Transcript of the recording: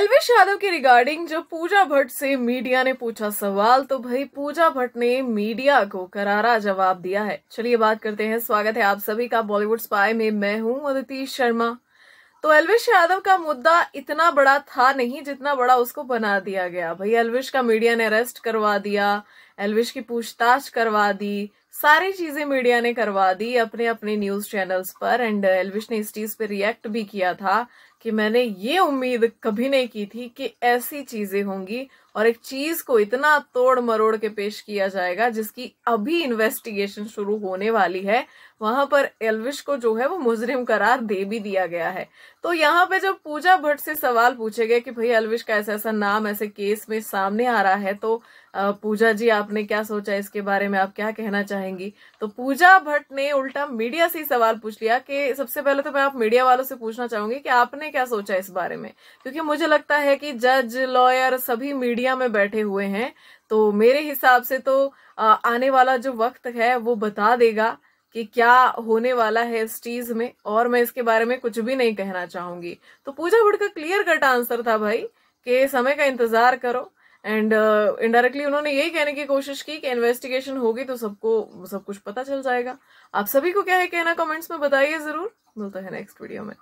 एलविश यादव के रिगार्डिंग जब पूजा भट्ट से मीडिया ने पूछा सवाल तो भाई पूजा भट्ट ने मीडिया को करारा जवाब दिया है चलिए बात करते हैं स्वागत है आप सभी का बॉलीवुड स्पाई में मैं हूं अदिति शर्मा तो एलविश यादव का मुद्दा इतना बड़ा था नहीं जितना बड़ा उसको बना दिया गया भाई एलविश का मीडिया ने अरेस्ट करवा दिया एलविश की पूछताछ करवा दी सारी चीजें मीडिया ने करवा दी अपने अपने न्यूज चैनल्स पर एंड एलविश uh, ने इस चीज पे रिएक्ट भी किया था कि मैंने ये उम्मीद कभी नहीं की थी कि ऐसी चीजें होंगी और एक चीज को इतना तोड़ मरोड़ के पेश किया जाएगा जिसकी अभी इन्वेस्टिगेशन शुरू होने वाली है वहां पर एलविश को जो है वो मुजरिम करार दे भी दिया गया है तो यहाँ पे जब पूजा भट्ट से सवाल पूछे गए कि भाई एलविश का ऐसा ऐसा नाम ऐसे केस में सामने आ रहा है तो uh, पूजा जी आपने क्या सोचा इसके बारे में आप क्या कहना चाहें चाहेंगी तो पूजा भट्ट ने उल्टा मीडिया से ही सवाल पूछ लिया कि सबसे पहले तो मैं आप मीडिया वालों से पूछना चाहूंगी कि आपने क्या सोचा इस बारे में क्योंकि मुझे लगता है कि जज लॉयर सभी मीडिया में बैठे हुए हैं तो मेरे हिसाब से तो आने वाला जो वक्त है वो बता देगा कि क्या होने वाला है इस चीज में और मैं इसके बारे में कुछ भी नहीं कहना चाहूंगी तो पूजा भट्ट का क्लियर कट आंसर था भाई के समय का इंतजार करो एंड इनडायरेक्टली uh, उन्होंने यही कहने की कोशिश की कि इन्वेस्टिगेशन होगी तो सबको सब कुछ पता चल जाएगा आप सभी को क्या है कहना कमेंट्स में बताइए जरूर मिलता है नेक्स्ट वीडियो में